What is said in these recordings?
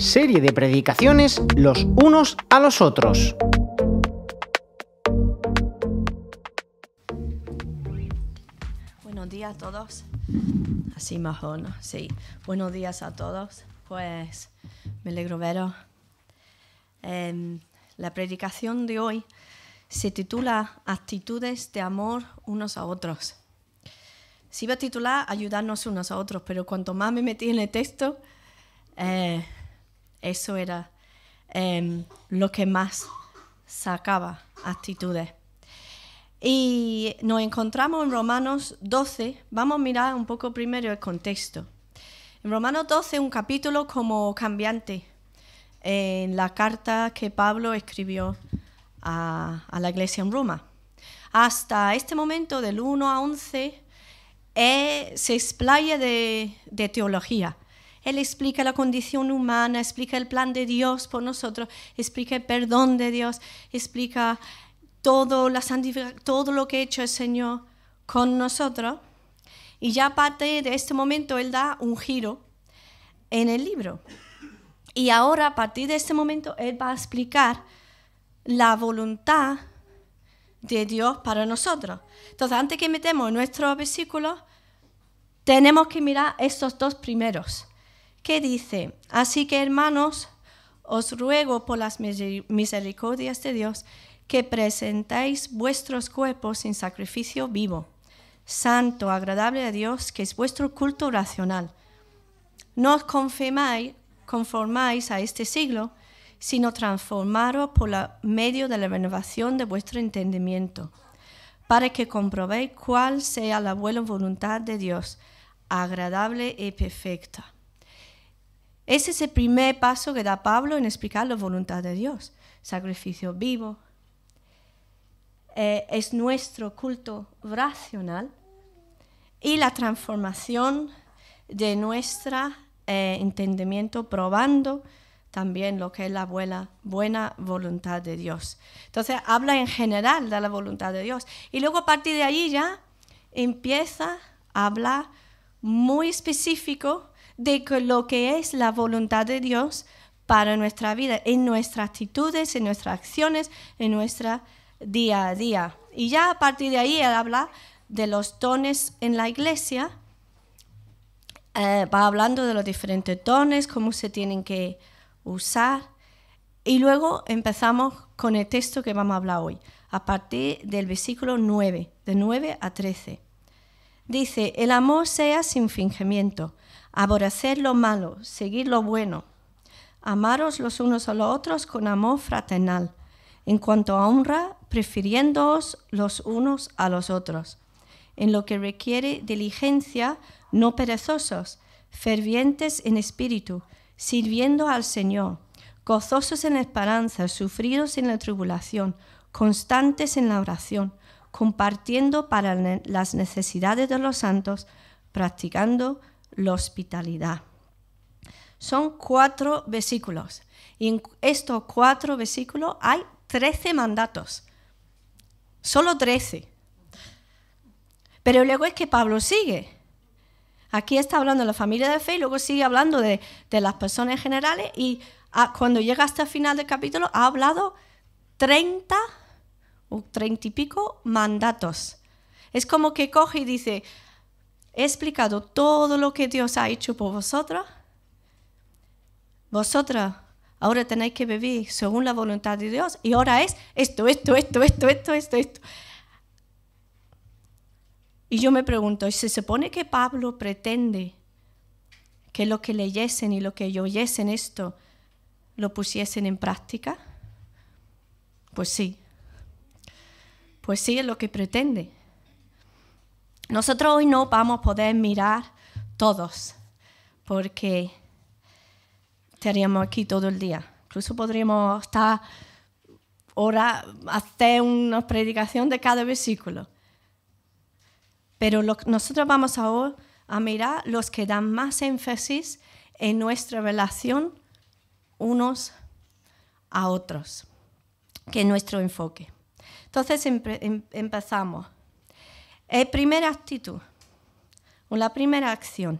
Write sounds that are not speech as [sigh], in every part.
Serie de predicaciones los unos a los otros. Buenos días a todos. Así mejor, ¿no? Sí. Buenos días a todos. Pues me alegro veros. Em, la predicación de hoy se titula Actitudes de amor unos a otros. Se iba a titular Ayudarnos unos a otros, pero cuanto más me metí en el texto, eh, eso era em, lo que más sacaba actitudes. Y nos encontramos en Romanos 12. Vamos a mirar un poco primero el contexto. En Romanos 12, un capítulo como cambiante en la carta que Pablo escribió a, la iglesia en Roma. Hasta este momento, del 1 a 11, se explaya de teología él explica la condición humana, explica el plan de Dios por nosotros, explica el perdón de Dios, explica todo, lo que ha hecho el Señor con nosotros. Y ya a partir de este momento, Él da un giro en el libro. Y ahora, a partir de este momento, Él va a explicar la voluntad de Dios para nosotros. Entonces, antes que metemos nuestro versículos, tenemos que mirar estos dos primeros que dice, así que hermanos, os ruego por las misericordias de Dios que presentáis vuestros cuerpos en sacrificio vivo, santo, agradable a Dios, que es vuestro culto racional. No os conformáis a este siglo, sino transformaros por la, medio de la renovación de vuestro entendimiento, para que comprobéis cuál sea la buena voluntad de Dios, agradable y perfecta. Ese es el primer paso que da Pablo en explicar la voluntad de Dios. Sacrificio vivo. Eh, es nuestro culto racional y la transformación de nuestro eh, entendimiento probando también lo que es la buena, buena, voluntad de Dios. Entonces habla en general de la voluntad de Dios. Y luego a partir de allí ya empieza a hablar muy específico de lo que es la voluntad de Dios para nuestra vida, en nuestras actitudes, en nuestras acciones, en nuestro día a día. Y ya a partir de ahí él habla de los tones en la iglesia, eh, va hablando de los diferentes tones, cómo se tienen que usar. Y luego empezamos con el texto que vamos a hablar hoy, a partir del versículo 9, de 9 a 13. Dice, el amor sea sin fingimiento aborrecer lo malo, seguir lo bueno. Amaros los unos a los otros con amor fraternal, en cuanto a honra, prefiriéndoos los unos a los otros. En lo que requiere diligencia, no perezosos, fervientes en espíritu, sirviendo al Señor, gozosos en la esperanza, sufridos en la tribulación, constantes en la oración, compartiendo para las necesidades de los santos, practicando la hospitalidad. Son cuatro versículos. Y en estos cuatro versículos hay trece mandatos. Solo trece. Pero luego es que Pablo sigue. Aquí está hablando de la familia de fe y luego sigue hablando de, las personas generales y ah, cuando llega hasta el final del capítulo ha hablado 30 o 30 y pico mandatos. Es como que coge y dice, he explicado todo lo que Dios ha hecho por vosotros. Vosotros ahora tenéis que vivir según la voluntad de Dios y ahora es esto, esto, esto, esto, esto, esto, esto. Y yo me pregunto, si se supone que Pablo pretende que lo que leyesen y lo que oyesen esto lo pusiesen en práctica? Pues sí, pues sí es lo que pretende. Nosotros hoy no vamos a poder mirar todos, porque estaríamos aquí todo el día. Incluso podríamos estar ahora hacer una predicación de cada versículo. Pero nosotros vamos ahora a mirar los que dan más énfasis en nuestra relación unos a otros, que es nuestro enfoque. Entonces em-, empezamos. Es primera actitud, o la primera acción.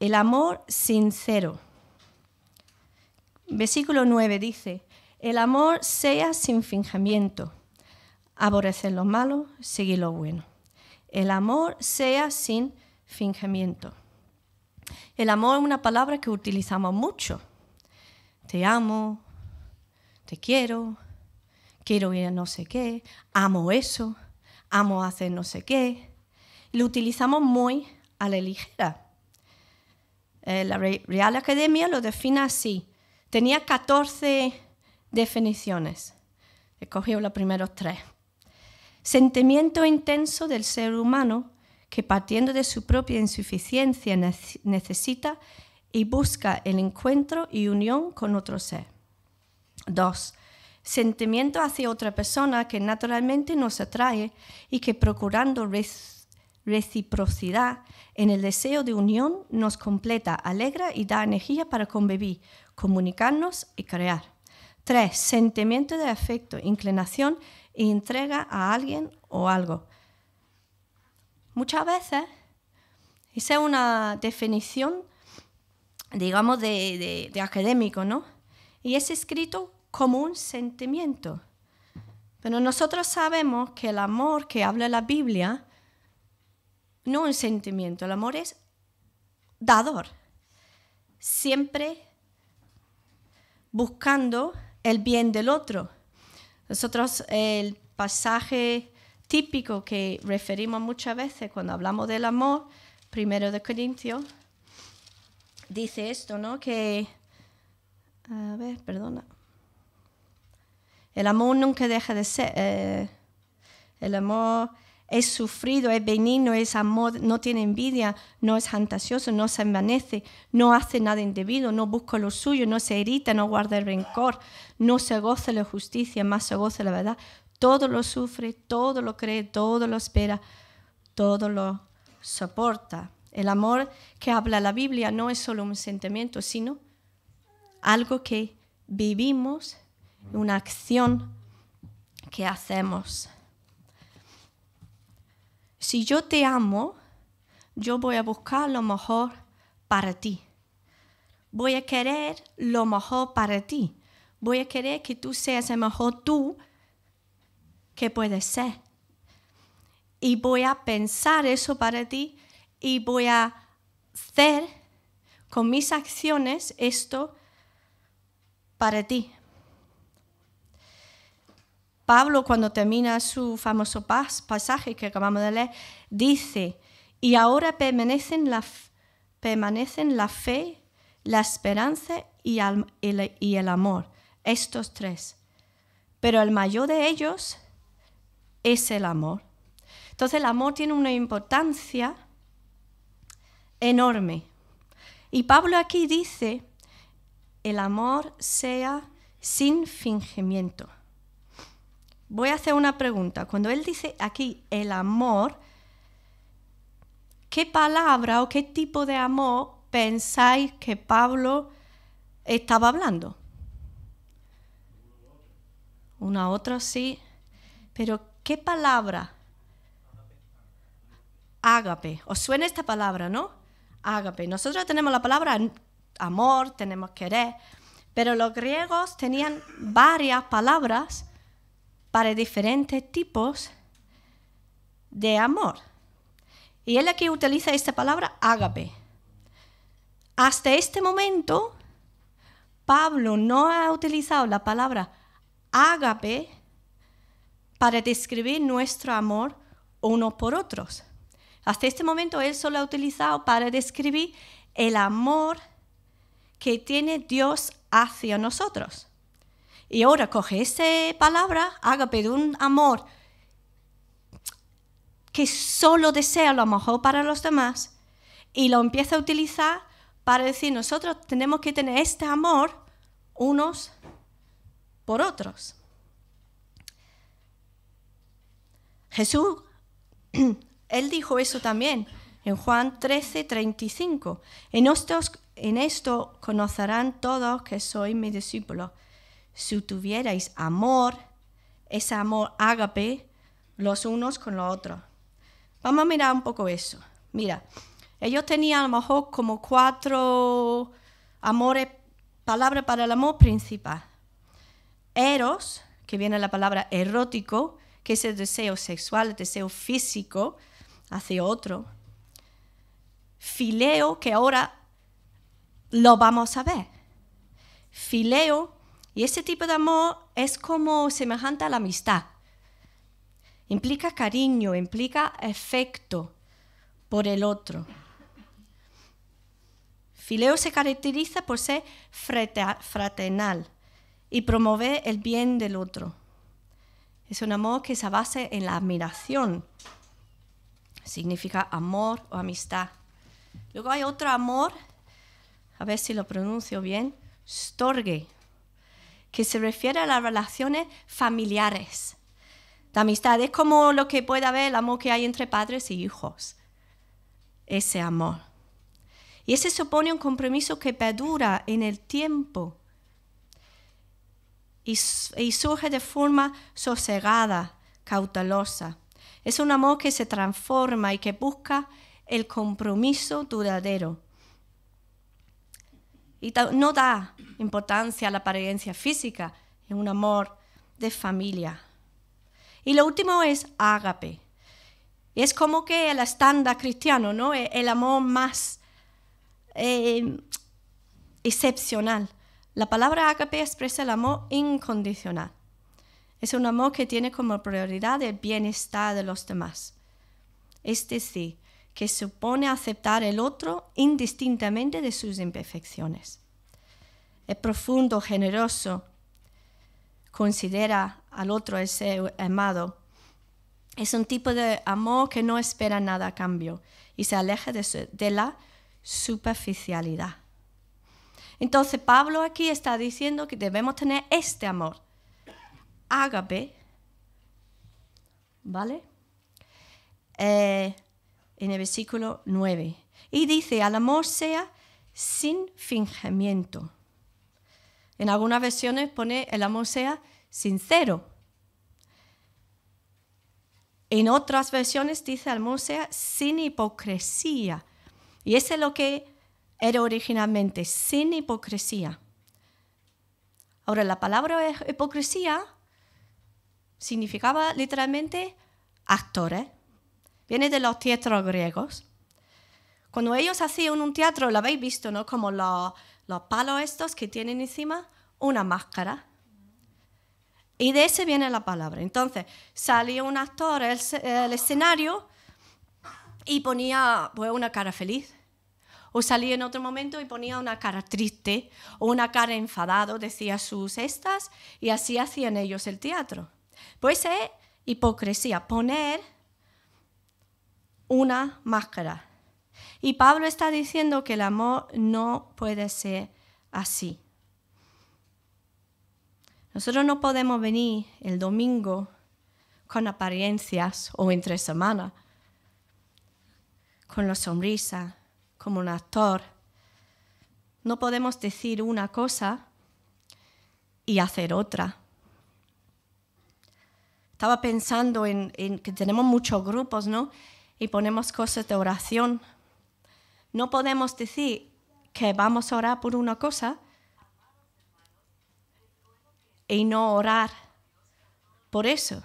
El amor sincero. Versículo 9 dice, el amor sea sin fingimiento, aborrecer lo malo, seguir lo bueno. El amor sea sin fingimiento. El amor es una palabra que utilizamos mucho. Te amo, te quiero, quiero ir a no sé qué, amo eso amo hacer no sé qué. Lo utilizamos muy a la ligera. Eh, la Real Academia lo define así. Tenía 14 definiciones. Escogió los primeros tres. Sentimiento intenso del ser humano que partiendo de su propia insuficiencia necesita y busca el encuentro y unión con otro ser. Dos, sentimiento hacia otra persona que naturalmente nos atrae y que procurando reciprocidad en el deseo de unión nos completa, alegra y da energía para convivir, comunicarnos y crear. 3. Sentimiento de afecto, inclinación e entrega a alguien o algo. Muchas veces, esa es una definición, digamos, de, de académico, ¿no? Y es escrito como un sentimiento. Pero nosotros sabemos que el amor que habla la Biblia no es un sentimiento, el amor es dador. Siempre buscando el bien del otro. Nosotros el pasaje típico que referimos muchas veces cuando hablamos del amor, primero de Corintios, dice esto, ¿no? Que, a ver, perdona. El amor nunca deja de ser. Eh, el amor es sufrido, es benigno, es amor, no tiene envidia, no es fantasioso, no se envanece, no hace nada indebido, no busca lo suyo, no se irrita, no guarda el rencor, no se goza la justicia, más se goza la verdad. Todo lo sufre, todo lo cree, todo lo espera, todo lo soporta. El amor que habla la Biblia no es solo un sentimiento, sino algo que vivimos, una acción que hacemos. Si yo te amo, yo voy a buscar lo mejor para ti. Voy a querer lo mejor para ti. Voy a querer que tú seas el mejor tú que puedes ser. Y voy a pensar eso para ti y voy a hacer con mis acciones esto para ti. Pablo, cuando termina su famoso pasaje que acabamos de leer, dice, y ahora permanecen la, permanecen la fe, la esperanza y, el, y el amor, estos tres. Pero el mayor de ellos es el amor. Entonces el amor tiene una importancia enorme. Y Pablo aquí dice, el amor sea sin fingimiento voy a hacer una pregunta. Cuando él dice aquí el amor, ¿qué palabra o qué tipo de amor pensáis que Pablo estaba hablando? Una otra sí, pero ¿qué palabra? Ágape. ¿Os suena esta palabra, no? Ágape. Nosotros tenemos la palabra amor, tenemos querer, pero los griegos tenían varias palabras para diferentes tipos de amor. Y él aquí utiliza esta palabra ágape. Hasta este momento, Pablo no ha utilizado la palabra ágape para describir nuestro amor unos por otros. Hasta este momento él solo ha utilizado para describir el amor que tiene Dios hacia nosotros. Y ahora coge esa palabra, haga de un amor que solo desea lo mejor para los demás y lo empieza a utilizar para decir nosotros tenemos que tener este amor unos por otros. Jesús, [clears throat] él dijo eso también en Juan 13, 35. En, en esto conocerán todos que soy mi discípulo si tuvierais amor, ese amor ágape, los unos con los otros. Vamos a mirar un poco eso. Mira, ellos tenían a lo mejor como cuatro amores, palabras para el amor principal. Eros, que viene la palabra erótico, que es el deseo sexual, el deseo físico hacia otro. Fileo, que ahora lo vamos a ver. Fileo y este tipo de amor es como semejante a la amistad. Implica cariño, implica efecto por el otro. Fileo se caracteriza por ser fraternal y promover el bien del otro. Es un amor que se basa en la admiración. Significa amor o amistad. Luego hay otro amor, a ver si lo pronuncio bien, storge que se refiere a las relaciones familiares. La amistad es como lo que puede haber el amor que hay entre padres y hijos. Ese amor. Y ese supone un compromiso que perdura en el tiempo y, y surge de forma sosegada, cautelosa. Es un amor que se transforma y que busca el compromiso duradero y no da importancia a la apariencia física, en un amor de familia. Y lo último es ágape. Es como que el estándar cristiano, ¿no? E, el amor más eh, excepcional. La palabra ágape expresa el amor incondicional. Es un amor que tiene como prioridad el bienestar de los demás. Es decir, que supone aceptar el otro indistintamente de sus imperfecciones. Es profundo, generoso, considera al otro el ser amado. Es un tipo de amor que no espera nada a cambio y se aleja de, la superficialidad. Entonces Pablo aquí está diciendo que debemos tener este amor, ágape, ¿vale? Eh, en el versículo 9. Y dice, al amor sea sin fingimiento. En algunas versiones pone el amor sea sincero. En otras versiones dice el amor sea sin hipocresía. Y ese es lo que era originalmente, sin hipocresía. Ahora, la palabra hipocresía significaba literalmente actor, viene de los teatros griegos. Cuando ellos hacían un teatro, lo habéis visto, ¿no? Como los, los palos estos que tienen encima, una máscara. Y de ese viene la palabra. Entonces, salía un actor al escenario y ponía pues, una cara feliz. O salía en otro momento y ponía una cara triste o una cara enfadado, decía sus estas, y así hacían ellos el teatro. Pues es hipocresía, poner una máscara. Y Pablo está diciendo que el amor no puede ser así. Nosotros no podemos venir el domingo con apariencias o entre semana, con la sonrisa, como un actor. No podemos decir una cosa y hacer otra. Estaba pensando en, en que tenemos muchos grupos, ¿no? y ponemos cosas de oración. No podemos decir que vamos a orar por una cosa y no orar por eso.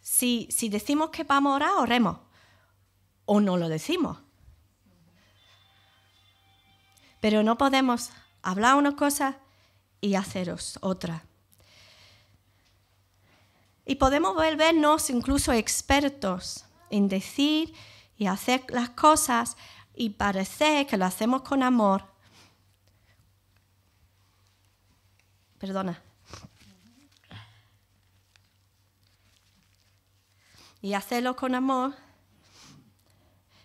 Si, decimos que vamos a orar, oremos. O no lo decimos. Pero no podemos hablar una cosa y haceros otra. Y podemos volvernos incluso expertos en decir y hacer las cosas y parecer que lo hacemos con amor. Perdona. Y hacerlo con amor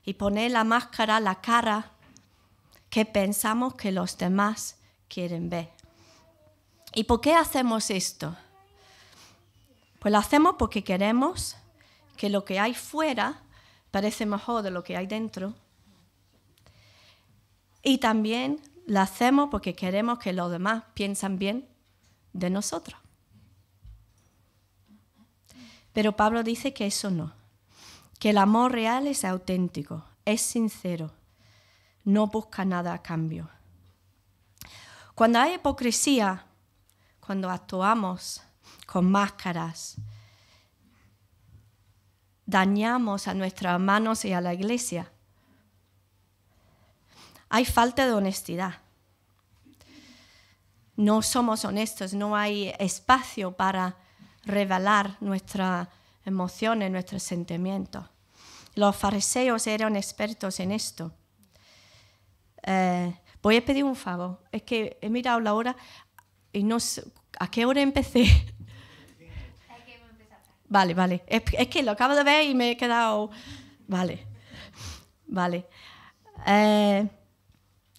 y poner la máscara, la cara que pensamos que los demás quieren ver. ¿Y por qué hacemos esto? Pues lo hacemos porque queremos que lo que hay fuera parece mejor de lo que hay dentro. Y también lo hacemos porque queremos que los demás piensen bien de nosotros. Pero Pablo dice que eso no, que el amor real es auténtico, es sincero, no busca nada a cambio. Cuando hay hipocresía, cuando actuamos con máscaras, dañamos a nuestras manos y a la iglesia. Hay falta de honestidad. No somos honestos, no hay espacio para revelar nuestras emociones, nuestros sentimientos. Los fariseos eran expertos en esto. Eh, voy a pedir un favor. Es que he mirado la hora y no sé a qué hora empecé. Vale, vale. Es, que lo acabo de ver y me he quedado... Vale, vale. Eh,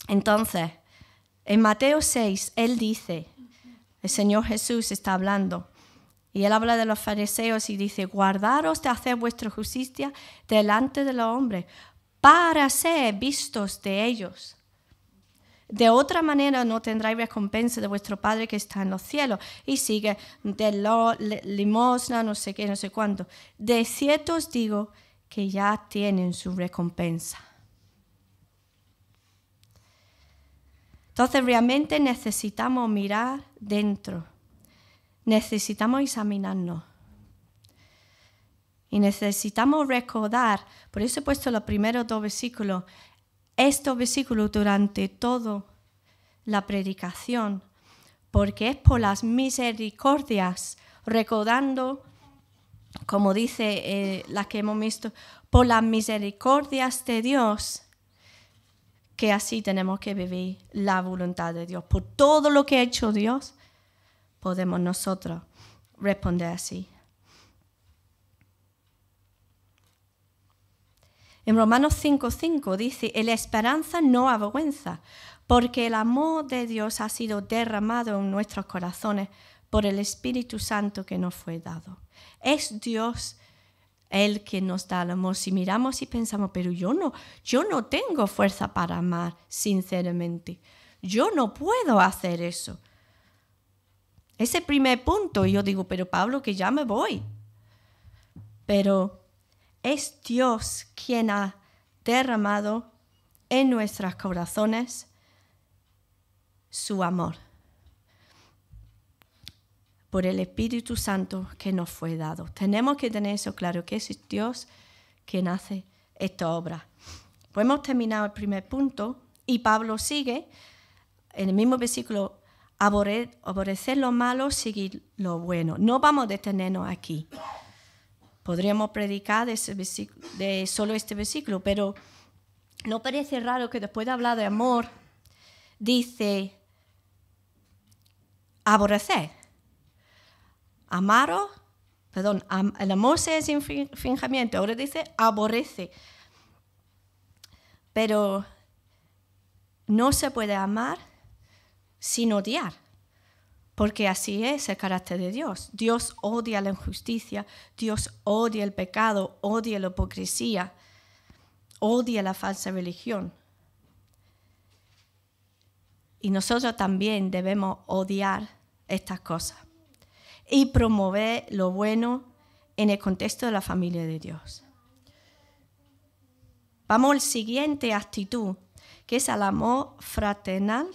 entonces, en Mateo 6, él dice, el Señor Jesús está hablando, y él habla de los fariseos y dice, guardaros de hacer vuestra justicia delante de los hombres, para ser vistos de ellos de otra manera no tendráis recompensa de vuestro Padre que está en los cielos. Y sigue, de lo, limosna, no sé qué, no sé cuánto. De cierto os digo que ya tienen su recompensa. Entonces realmente necesitamos mirar dentro, necesitamos examinarnos y necesitamos recordar, por eso he puesto los primeros dos versículos, estos versículos durante toda la predicación, porque es por las misericordias, recordando, como dice eh, la que hemos visto, por las misericordias de Dios, que así tenemos que vivir la voluntad de Dios. Por todo lo que ha hecho Dios, podemos nosotros responder así. En Romanos 5:5 dice, la esperanza no avergüenza, porque el amor de Dios ha sido derramado en nuestros corazones por el Espíritu Santo que nos fue dado. Es Dios el que nos da el amor. Si miramos y pensamos, pero yo no, yo no tengo fuerza para amar, sinceramente. Yo no puedo hacer eso. Ese primer punto, yo digo, pero Pablo, que ya me voy. Pero es Dios quien ha derramado en nuestros corazones su amor por el Espíritu Santo que nos fue dado. Tenemos que tener eso claro, que es Dios quien hace esta obra. Pues hemos terminado el primer punto y Pablo sigue en el mismo versículo, aborrecer lo malo, seguir lo bueno. No vamos a detenernos aquí. Podríamos predicar de, solo este versículo, pero no parece raro que después de hablar de amor, dice aborrecer. Amaros, perdón, el amor se es fingimiento, ahora dice aborrece. Pero no se puede amar sin odiar porque así es el carácter de Dios. Dios odia la injusticia, Dios odia el pecado, odia la hipocresía, odia la falsa religión. Y nosotros también debemos odiar estas cosas y promover lo bueno en el contexto de la familia de Dios. Vamos al siguiente actitud, que es el amor fraternal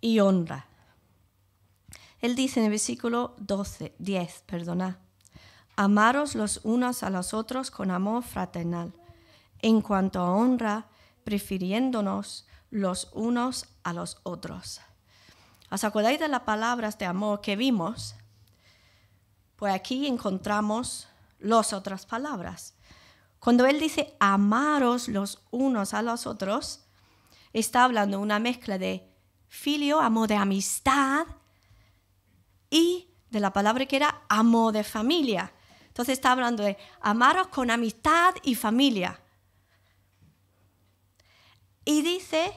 y honra. Él dice en el versículo 12, 10, perdonad, amaros los unos a los otros con amor fraternal, en cuanto a honra, prefiriéndonos los unos a los otros. ¿Os acordáis de las palabras de amor que vimos? Pues aquí encontramos las otras palabras. Cuando él dice amaros los unos a los otros, está hablando una mezcla de filio, amor de amistad, y de la palabra que era amor de familia. Entonces está hablando de amaros con amistad y familia. Y dice,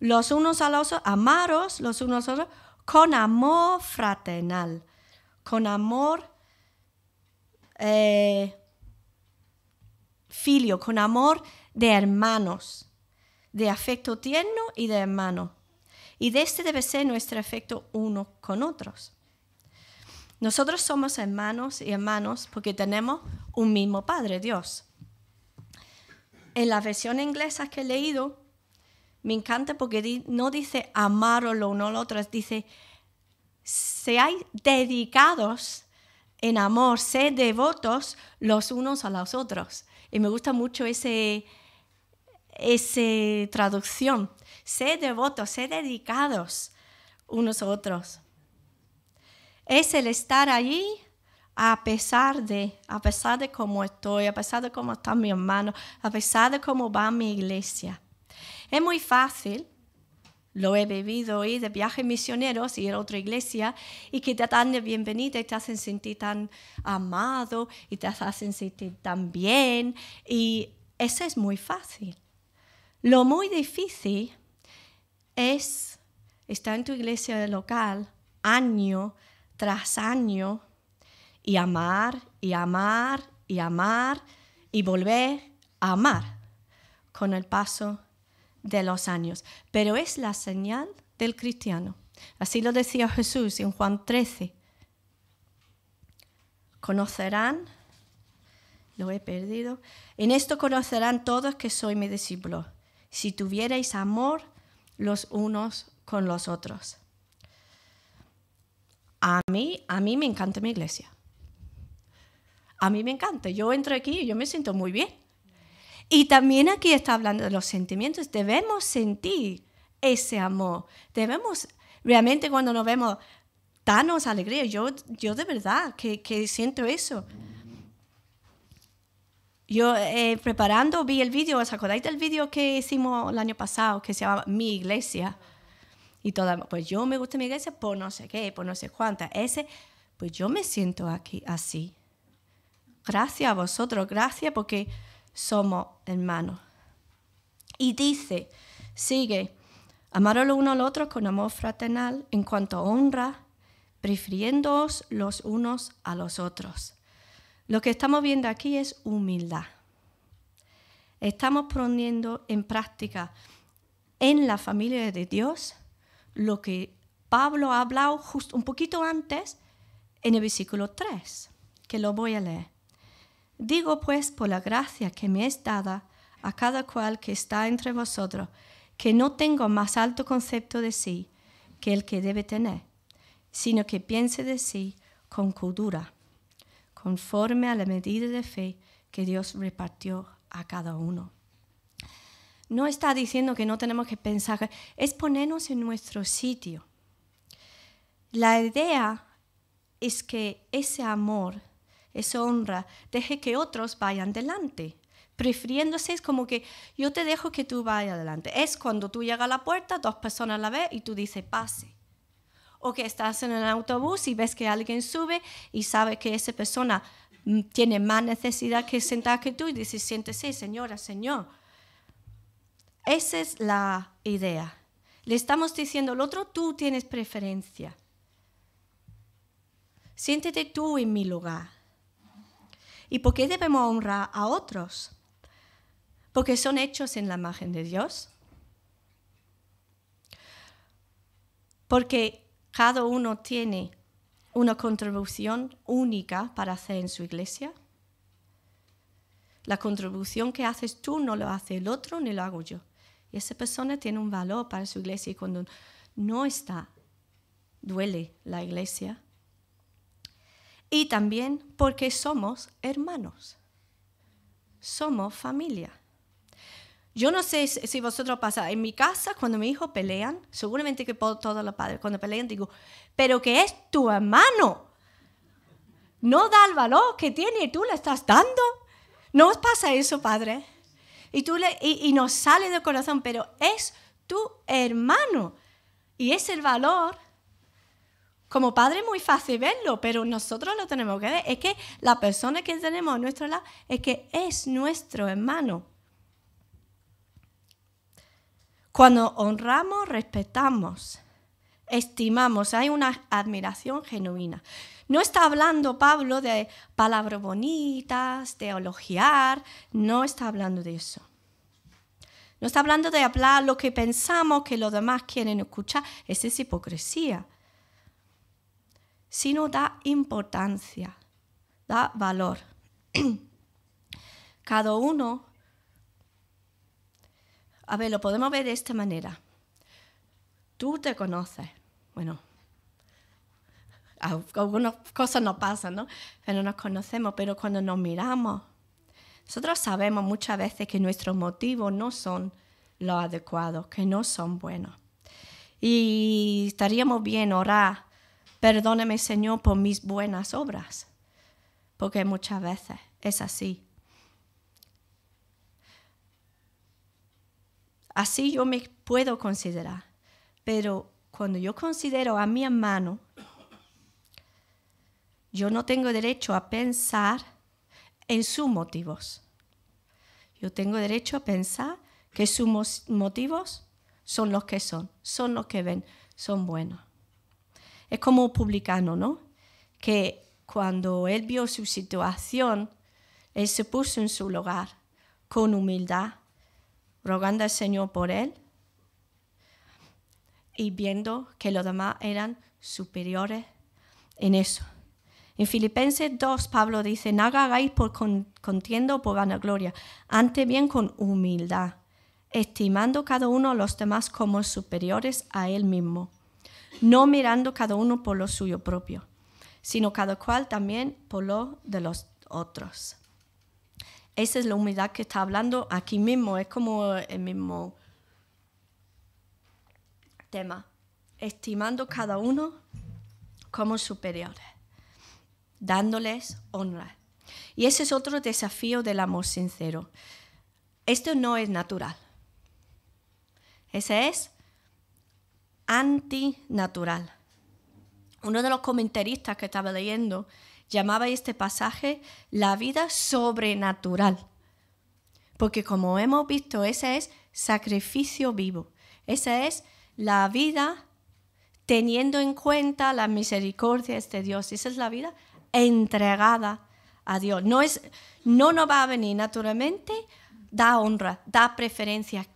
los unos a los otros, amaros los unos a los otros con amor fraternal, con amor eh, filio, con amor de hermanos, de afecto tierno y de hermano. Y de este debe ser nuestro afecto uno con otros. Nosotros somos hermanos y hermanos porque tenemos un mismo Padre, Dios. En la versión inglesa que he leído, me encanta porque no dice amaros lo uno al otro, dice hay dedicados en amor, se devotos los unos a los otros. Y me gusta mucho ese, esa traducción, Sé devotos, sé dedicados unos a otros. Es el estar allí a pesar de, a pesar de cómo estoy, a pesar de cómo está mi hermano, a pesar de cómo va mi iglesia. Es muy fácil, lo he vivido hoy de viajes misioneros y a otra iglesia, y que te dan de bienvenida y te hacen sentir tan amado y te hacen sentir tan bien, y eso es muy fácil. Lo muy difícil es estar en tu iglesia local año tras año y amar y amar y amar y volver a amar con el paso de los años. Pero es la señal del cristiano. Así lo decía Jesús en Juan 13. Conocerán, lo he perdido, en esto conocerán todos que soy mi discípulo, si tuvierais amor los unos con los otros. A mí, a mí me encanta mi iglesia. A mí me encanta. Yo entro aquí y yo me siento muy bien. Y también aquí está hablando de los sentimientos. Debemos sentir ese amor. Debemos, realmente cuando nos vemos, darnos alegría. Yo, yo de verdad que, que siento eso. Yo eh, preparando vi el vídeo, ¿os acordáis del vídeo que hicimos el año pasado que se llamaba Mi Iglesia? Y toda, pues yo me gusta mi iglesia por no sé qué, por no sé cuántas. Ese, pues yo me siento aquí así. Gracias a vosotros, gracias porque somos hermanos. Y dice, sigue, amaros los unos al otros con amor fraternal en cuanto honra, prefiriéndoos los unos a los otros. Lo que estamos viendo aquí es humildad. Estamos poniendo en práctica en la familia de Dios lo que Pablo ha hablado justo un poquito antes en el versículo 3, que lo voy a leer. Digo pues por la gracia que me es dada a cada cual que está entre vosotros, que no tengo más alto concepto de sí que el que debe tener, sino que piense de sí con cordura, conforme a la medida de fe que Dios repartió a cada uno. No está diciendo que no tenemos que pensar, es ponernos en nuestro sitio. La idea es que ese amor, esa honra, deje que otros vayan delante. Prefiriéndose es como que yo te dejo que tú vayas adelante. Es cuando tú llegas a la puerta, dos personas la ven y tú dices pase o que estás en el autobús y ves que alguien sube y sabe que esa persona mm, tiene más necesidad que sentar que tú y dices, siéntese, señora, señor. Esa es la idea. Le estamos diciendo al otro, tú tienes preferencia. Siéntete tú en mi lugar. ¿Y por qué debemos honrar a otros? Porque son hechos en la imagen de Dios. Porque cada uno tiene una contribución única para hacer en su iglesia. La contribución que haces tú no lo hace el otro ni lo hago yo. Y esa persona tiene un valor para su iglesia y cuando no está, duele la iglesia. Y también porque somos hermanos, somos familia. Yo no sé si vosotros pasa, en mi casa cuando mis hijos pelean, seguramente que todos los padres cuando pelean digo, pero que es tu hermano. No da el valor que tiene y tú le estás dando. No os pasa eso, padre. Y, tú le, y, y nos sale del corazón, pero es tu hermano. Y es el valor como padre es muy fácil verlo, pero nosotros lo tenemos que ver. Es que la persona que tenemos a nuestro lado es que es nuestro hermano. Cuando honramos, respetamos, estimamos, hay una admiración genuina. No está hablando Pablo de palabras bonitas, de elogiar, no está hablando de eso. No está hablando de hablar lo que pensamos que los demás quieren escuchar, esa es hipocresía. Sino da importancia, da valor. [clears throat] Cada uno a ver, lo podemos ver de esta manera. Tú te conoces. Bueno, algunas cosas nos pasan, ¿no? Pero nos conocemos, pero cuando nos miramos, nosotros sabemos muchas veces que nuestros motivos no son los adecuados, que no son buenos. Y estaríamos bien orar, perdóname Señor por mis buenas obras, porque muchas veces es así. Así yo me puedo considerar. Pero cuando yo considero a mi hermano, yo no tengo derecho a pensar en sus motivos. Yo tengo derecho a pensar que sus motivos son los que son, son los que ven, son buenos. Es como un publicano, ¿no? Que cuando él vio su situación, él se puso en su lugar con humildad rogando al Señor por él y viendo que los demás eran superiores en eso. En Filipenses 2, Pablo dice, nada hagáis por contiendo por vanagloria, ante bien con humildad, estimando cada uno a los demás como superiores a él mismo, no mirando cada uno por lo suyo propio, sino cada cual también por lo de los otros. Esa es la humildad que está hablando aquí mismo, es como el mismo tema. Estimando cada uno como superiores, dándoles honra. Y ese es otro desafío del amor sincero. Esto no es natural. Ese es antinatural. Uno de los comentaristas que estaba leyendo llamaba este pasaje la vida sobrenatural. Porque como hemos visto, ese es sacrificio vivo. Esa es la vida teniendo en cuenta las misericordias de este Dios. Esa es la vida entregada a Dios. No, es, no nos va a venir naturalmente, da honra, da preferencia.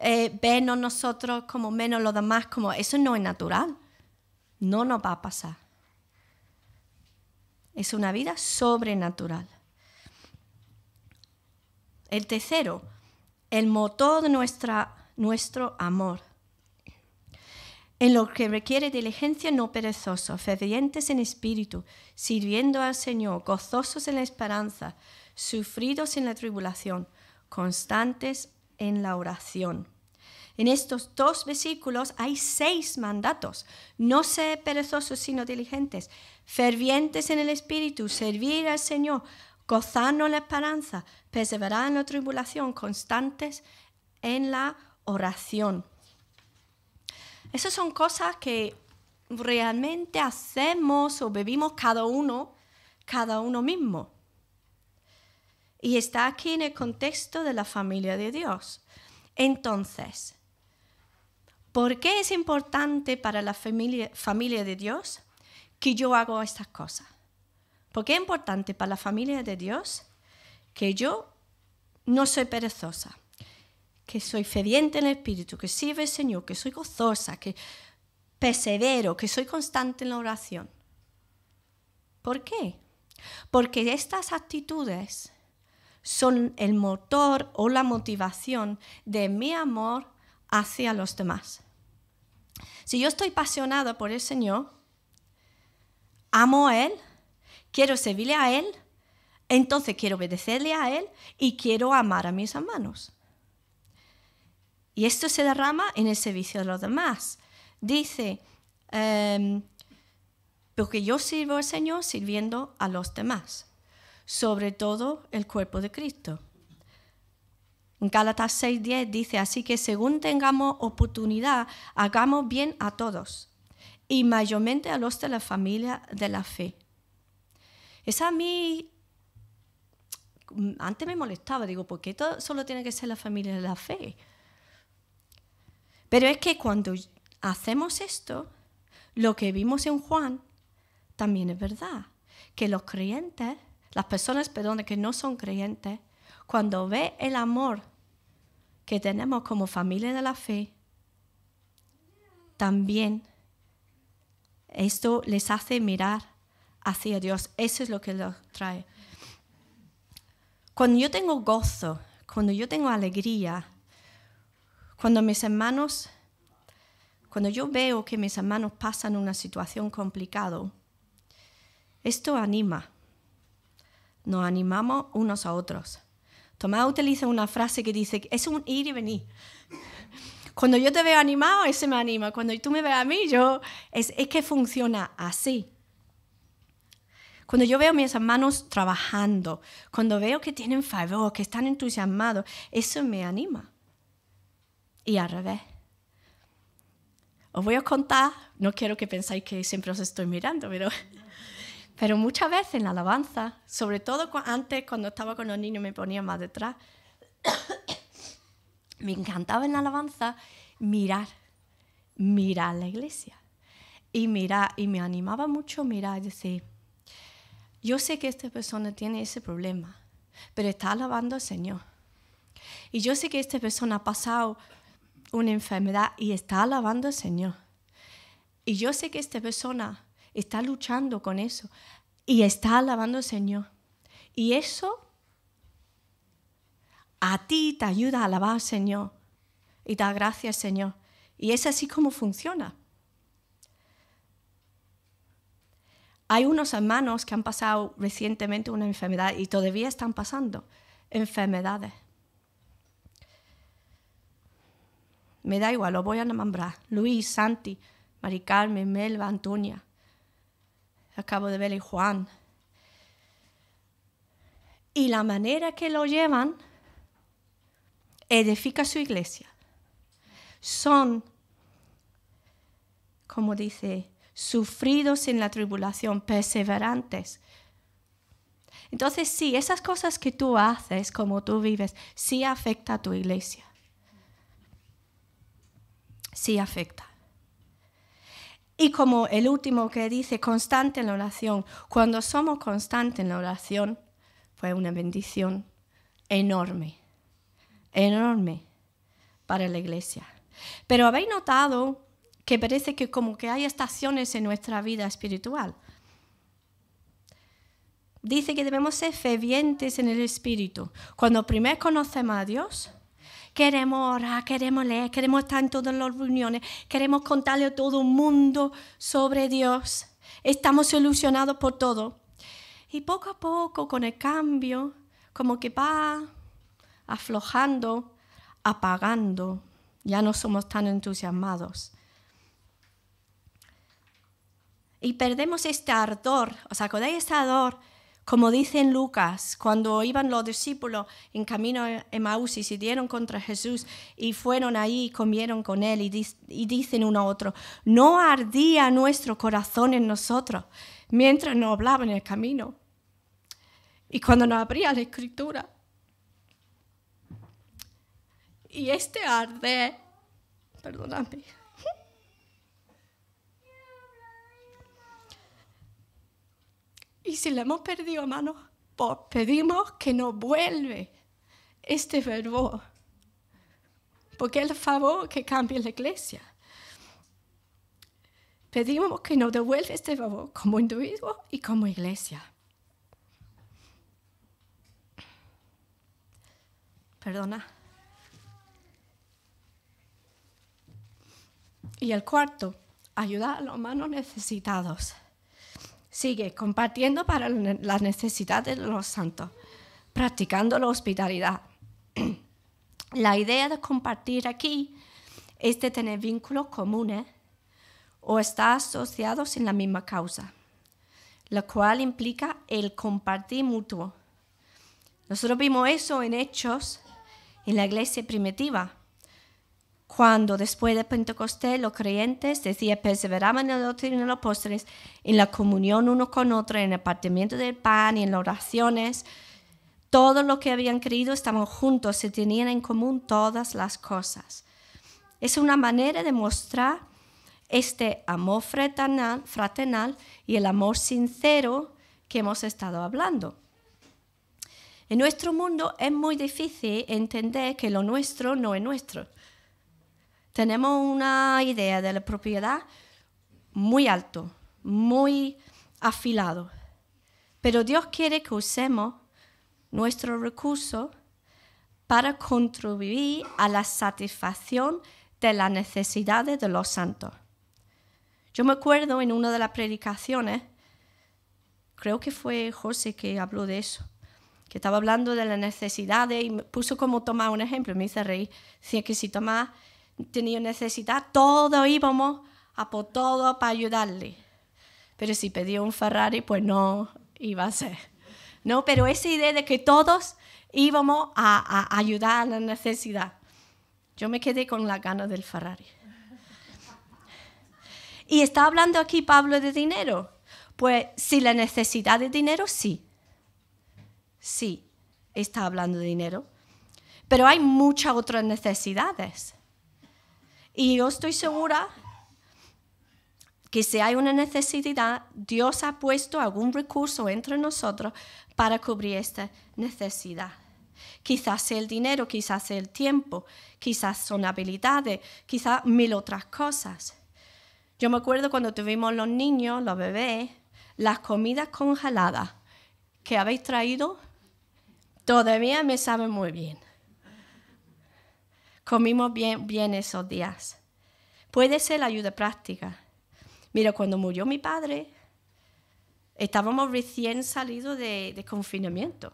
Eh, nosotros como menos los demás, como eso no es natural. No nos va a pasar. Es una vida sobrenatural. El tercero, el motor de nuestra, nuestro amor. En lo que requiere diligencia no perezoso, fervientes en espíritu, sirviendo al Señor, gozosos en la esperanza, sufridos en la tribulación, constantes en la oración. En estos dos versículos hay seis mandatos. No ser perezosos sino diligentes, fervientes en el Espíritu, servir al Señor, gozando la esperanza, perseverar en la tribulación, constantes en la oración. Esas son cosas que realmente hacemos o vivimos cada uno, cada uno mismo. Y está aquí en el contexto de la familia de Dios. Entonces, ¿Por qué es importante para la familia, de Dios que yo hago estas cosas? ¿Por qué es importante para la familia de Dios que yo no soy perezosa? que soy fediente en el espíritu, que sirve al Señor, que soy gozosa, que persevero, que soy constante en la oración. ¿Por qué? Porque estas actitudes son el motor o la motivación de mi amor hacia los demás. Si yo estoy apasionada por el Señor, amo a Él, quiero servirle a Él, entonces quiero obedecerle a Él y quiero amar a mis hermanos. Y esto se derrama en el servicio de los demás. Dice, em, porque yo sirvo al Señor sirviendo a los demás, sobre todo el cuerpo de Cristo. En Gálatas 6:10 dice, así que según tengamos oportunidad, hagamos bien a todos, y mayormente a los de la familia de la fe. Esa a mí antes me molestaba, digo, porque qué solo tiene que ser la familia de la fe? Pero es que cuando hacemos esto, lo que vimos en Juan también es verdad, que los creyentes, las personas, perdón, que no son creyentes, cuando ve el amor que tenemos como familia de la fe, también esto les hace mirar hacia Dios. Eso es lo que los trae. Cuando yo tengo gozo, cuando yo tengo alegría, cuando mis hermanos, cuando yo veo que mis hermanos pasan una situación complicada, esto anima. Nos animamos unos a otros. Tomás utiliza una frase que dice, es un ir y venir. Cuando yo te veo animado, ese me anima. Cuando tú me ves a mí, yo... Es, es que funciona así. Cuando yo veo a mis hermanos trabajando, cuando veo que tienen favor, que están entusiasmados, eso me anima. Y al revés. Os voy a contar, no quiero que pensáis que siempre os estoy mirando, pero pero muchas veces en la alabanza, sobre todo antes cuando estaba con los niños me ponía más detrás, [coughs] me encantaba en la alabanza mirar, mirar la iglesia. Y mirar, y me animaba mucho mirar y decir, yo sé que esta persona tiene ese problema, pero está alabando al Señor. Y yo sé que esta persona ha pasado una enfermedad y está alabando al Señor. Y yo sé que esta persona está luchando con eso y está alabando al Señor. Y eso a ti te ayuda a alabar al Señor y da gracias al Señor. Y es así como funciona. Hay unos hermanos que han pasado recientemente una enfermedad y todavía están pasando enfermedades. Me da igual, lo voy a nombrar. Luis, Santi, Maricarmen, Melba, Antonia acabo de ver en Juan. Y la manera que lo llevan edifica su iglesia. Son, como dice, sufridos en la tribulación, perseverantes. Entonces, sí, esas cosas que tú haces, como tú vives, sí afecta a tu iglesia. Sí afecta. Y como el último que dice, constante en la oración. Cuando somos constantes en la oración, fue una bendición enorme, enorme para la iglesia. Pero habéis notado que parece que como que hay estaciones en nuestra vida espiritual. Dice que debemos ser fervientes en el espíritu. Cuando primero conocemos a Dios, queremos orar, queremos leer, queremos estar en todas las reuniones, queremos contarle a todo el mundo sobre Dios. Estamos ilusionados por todo. Y poco a poco, con el cambio, como que va aflojando, apagando. Ya no somos tan entusiasmados. Y perdemos este ardor. sea, acordáis con este ardor? Como dice Lucas, cuando iban los discípulos en camino a Emaús y se dieron contra Jesús y fueron ahí y comieron con él y, dicen uno a otro, no ardía nuestro corazón en nosotros mientras nos hablaban en el camino. Y cuando nos abría la escritura. Y este arde, perdóname, Y si la hemos perdido, hermanos, pues pedimos que nos vuelve este favor, Porque es el favor que cambia la iglesia. Pedimos que nos devuelva este favor como individuo y como iglesia. Perdona. Y el cuarto, ayudar a los manos necesitados. Sigue compartiendo para las necesidades de los santos, practicando la hospitalidad. [clears throat] La idea de compartir aquí es de tener vínculos comunes o estar asociados en la misma causa, lo cual implica el compartir mutuo. Nosotros vimos eso en Hechos, en la iglesia primitiva, cuando después de Pentecostés los creyentes, decía, perseveraban en la doctrina de los apóstoles, en la comunión uno con otro, en el partimiento del pan y en las oraciones. Todos los que habían creído estaban juntos, se tenían en común todas las cosas. Es una manera de mostrar este amor fraternal y el amor sincero que hemos estado hablando. En nuestro mundo es muy difícil entender que lo nuestro no es nuestro tenemos una idea de la propiedad muy alto, muy afilado. Pero Dios quiere que usemos nuestro recurso para contribuir a la satisfacción de las necesidades de los santos. Yo me acuerdo en una de las predicaciones, creo que fue José que habló de eso, que estaba hablando de las necesidades y me puso como tomar un ejemplo, me hice reír, decía que si tomás tenía necesidad, todos íbamos a por todo para ayudarle. Pero si pedía un Ferrari, pues no iba a ser. ¿no? Pero esa idea de que todos íbamos a, a ayudar a la necesidad. Yo me quedé con la gana del Ferrari. Y está hablando aquí Pablo de dinero. Pues si la necesidad de dinero, sí. Sí, está hablando de dinero. Pero hay muchas otras necesidades. Y yo estoy segura que si hay una necesidad, Dios ha puesto algún recurso entre nosotros para cubrir esta necesidad. Quizás sea el dinero, quizás sea el tiempo, quizás son habilidades, quizás mil otras cosas. Yo me acuerdo cuando tuvimos los niños, los bebés, las comidas congeladas que habéis traído, todavía me saben muy bien. Comimos bien, bien esos días. Puede ser la ayuda práctica. Mira, cuando murió mi padre, estábamos recién salidos de, confinamiento.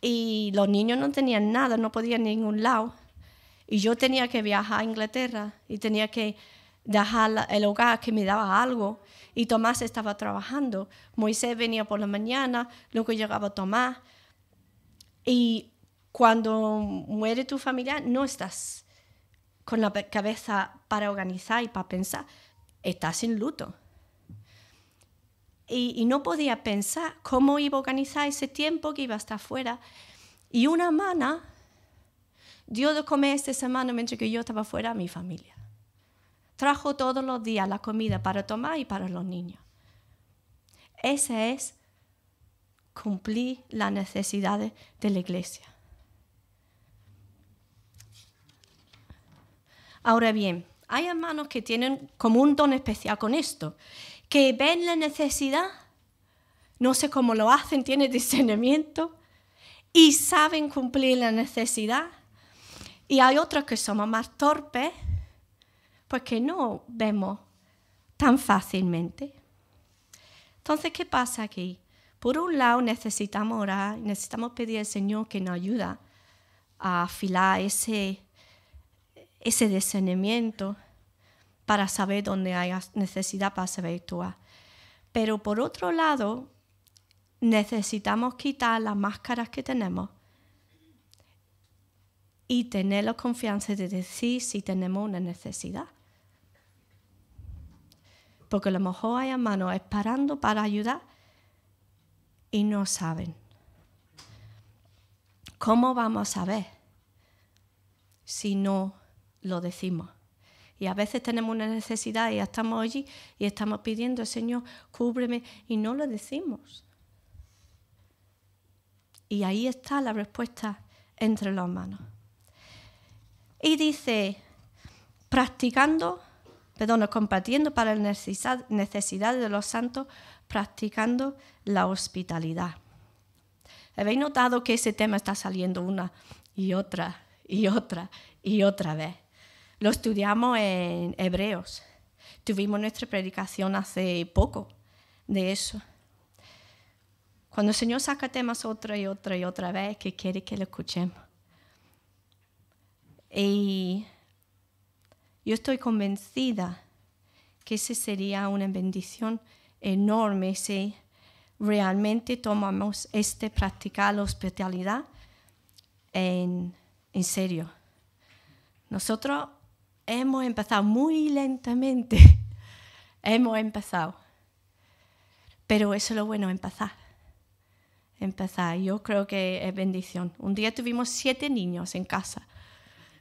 Y los niños no tenían nada, no podían ir a ningún lado. Y yo tenía que viajar a Inglaterra y tenía que dejar el hogar que me daba algo. Y Tomás estaba trabajando. Moisés venía por la mañana, luego llegaba Tomás. Y cuando muere tu familia, no estás con la cabeza para organizar y para pensar, estás en luto. Y, no podía pensar cómo iba a organizar ese tiempo que iba a estar fuera. Y una mana dio de comer esta semana mientras que yo estaba fuera a mi familia. Trajo todos los días la comida para tomar y para los niños. Ese es cumplir las necesidades de la iglesia. Ahora bien, hay hermanos que tienen como un don especial con esto, que ven la necesidad, no sé cómo lo hacen, tienen [laughs] discernimiento y saben cumplir la necesidad. Y hay otros que somos más torpes, porque pues no vemos tan fácilmente. Entonces, ¿qué pasa aquí? Por un lado, necesitamos orar, necesitamos pedir al Señor que nos ayude a afilar ese ese discernimiento para saber dónde hay necesidad para saber actuar. Pero por otro lado, necesitamos quitar las máscaras que tenemos y tener la confianza de decir si tenemos una necesidad. Porque a lo mejor hay hermanos esperando para ayudar y no saben. ¿Cómo vamos a ver si no lo decimos. Y a veces tenemos una necesidad y estamos allí y estamos pidiendo, Señor, cúbreme, y no lo decimos. Y ahí está la respuesta entre las manos. Y dice, practicando, perdón, compartiendo para las necesidad de los santos, practicando la hospitalidad. ¿Habéis notado que ese tema está saliendo una y otra y otra y otra vez? Lo estudiamos en Hebreos. Tuvimos nuestra predicación hace poco de eso. Cuando el Señor saca temas otra y otra y otra vez que quiere que lo escuchemos. Y yo estoy convencida que esa sería una bendición enorme si realmente tomamos este practicar la hospitalidad en, en serio. Nosotros hemos empezado muy lentamente. [laughs] hemos empezado. Pero eso es lo bueno, empezar. Empezar. Yo creo que es bendición. Un día tuvimos siete niños en casa.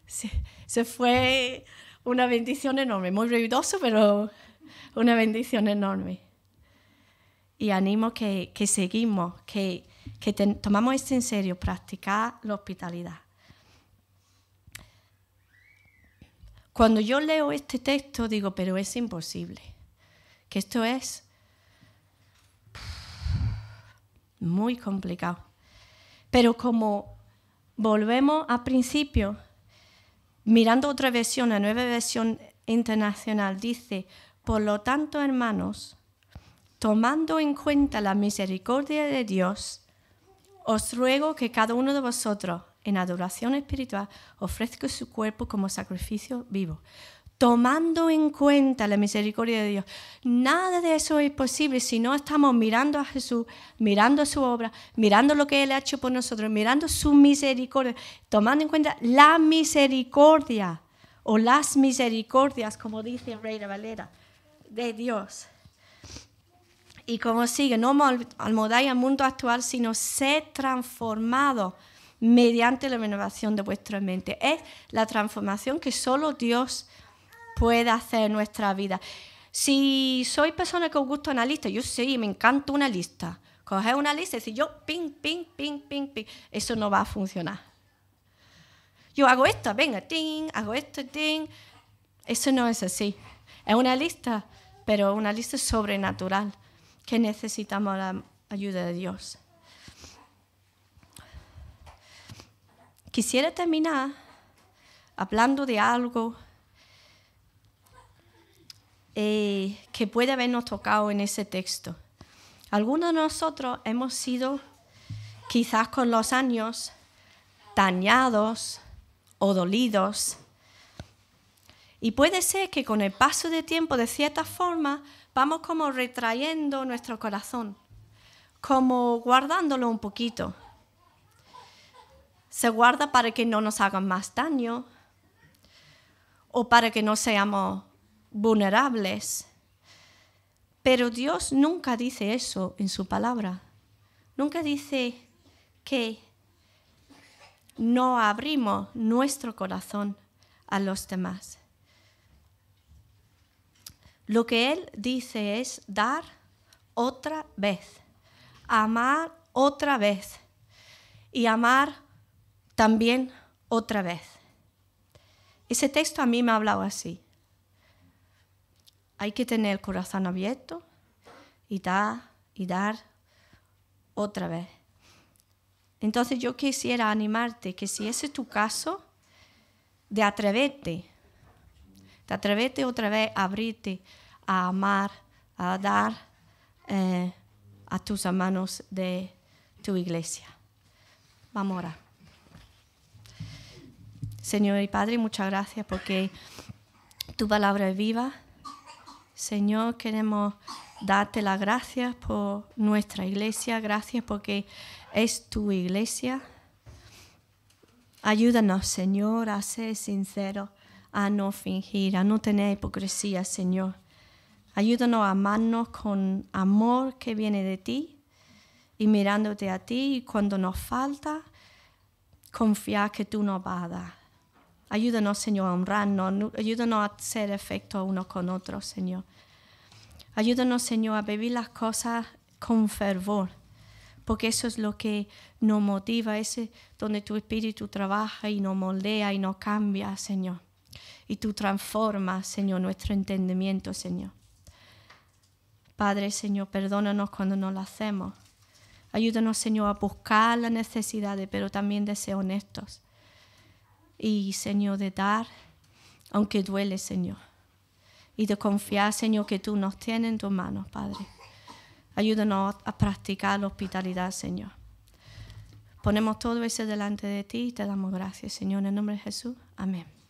Se, fue una bendición enorme. Muy ruidoso, pero una bendición enorme. Y animo que, que seguimos, que, que tomamos esto en serio, practicar la hospitalidad. Cuando yo leo este texto digo, pero es imposible, que esto es muy complicado. Pero como volvemos al principio, mirando otra versión, la nueva versión internacional, dice, por lo tanto, hermanos, tomando en cuenta la misericordia de Dios, os ruego que cada uno de vosotros en adoración espiritual, ofrezco su cuerpo como sacrificio vivo, tomando en cuenta la misericordia de Dios. Nada de eso es posible si no estamos mirando a Jesús, mirando su obra, mirando lo que Él ha hecho por nosotros, mirando su misericordia, tomando en cuenta la misericordia o las misericordias, como dice Rey de Valera, de Dios. Y como sigue, no almodáis al mundo actual, sino ser transformado mediante la renovación de vuestra mente. Es la transformación que solo Dios puede hacer en nuestra vida. Si soy persona que os gusta una lista, yo sí, me encanta una lista. Coger una lista y decir yo, ping, ping, ping, ping, ping, eso no va a funcionar. Yo hago esto, venga, ting, hago esto, ting. Eso no es así. Es una lista, pero una lista sobrenatural que necesitamos la ayuda de Dios. Quisiera terminar hablando de algo eh, que puede habernos tocado en ese texto. Algunos de nosotros hemos sido, quizás con los años, dañados o dolidos. Y puede ser que con el paso del tiempo, de cierta forma, vamos como retrayendo nuestro corazón, como guardándolo un poquito se guarda para que no nos hagan más daño o para que no seamos vulnerables. Pero Dios nunca dice eso en su palabra. Nunca dice que no abrimos nuestro corazón a los demás. Lo que Él dice es dar otra vez, amar otra vez y amar también otra vez. Ese texto a mí me ha hablado así. Hay que tener el corazón abierto y dar y dar otra vez. Entonces yo quisiera animarte que si ese es tu caso, de atreverte, de atreverte otra vez a abrirte, a amar, a dar eh, a tus hermanos de tu iglesia. Vamos Señor y Padre, muchas gracias porque tu palabra es viva. Señor, queremos darte las gracias por nuestra iglesia, gracias porque es tu iglesia. Ayúdanos, Señor, a ser sinceros, a no fingir, a no tener hipocresía, Señor. Ayúdanos a amarnos con amor que viene de ti y mirándote a ti y cuando nos falta, confiar que tú nos vas a dar. Ayúdanos, Señor, a honrarnos. Ayúdanos a hacer efecto unos con otros, Señor. Ayúdanos, Señor, a vivir las cosas con fervor, porque eso es lo que nos motiva, ese es donde tu espíritu trabaja y nos moldea y nos cambia, Señor. Y tú transformas, Señor, nuestro entendimiento, Señor. Padre, Señor, perdónanos cuando no lo hacemos. Ayúdanos, Señor, a buscar las necesidades, pero también de ser honestos y Señor de dar, aunque duele Señor, y de confiar Señor que tú nos tienes en tus manos, Padre. Ayúdanos a practicar la hospitalidad, Señor. Ponemos todo eso delante de ti y te damos gracias, Señor, en el nombre de Jesús. Amén.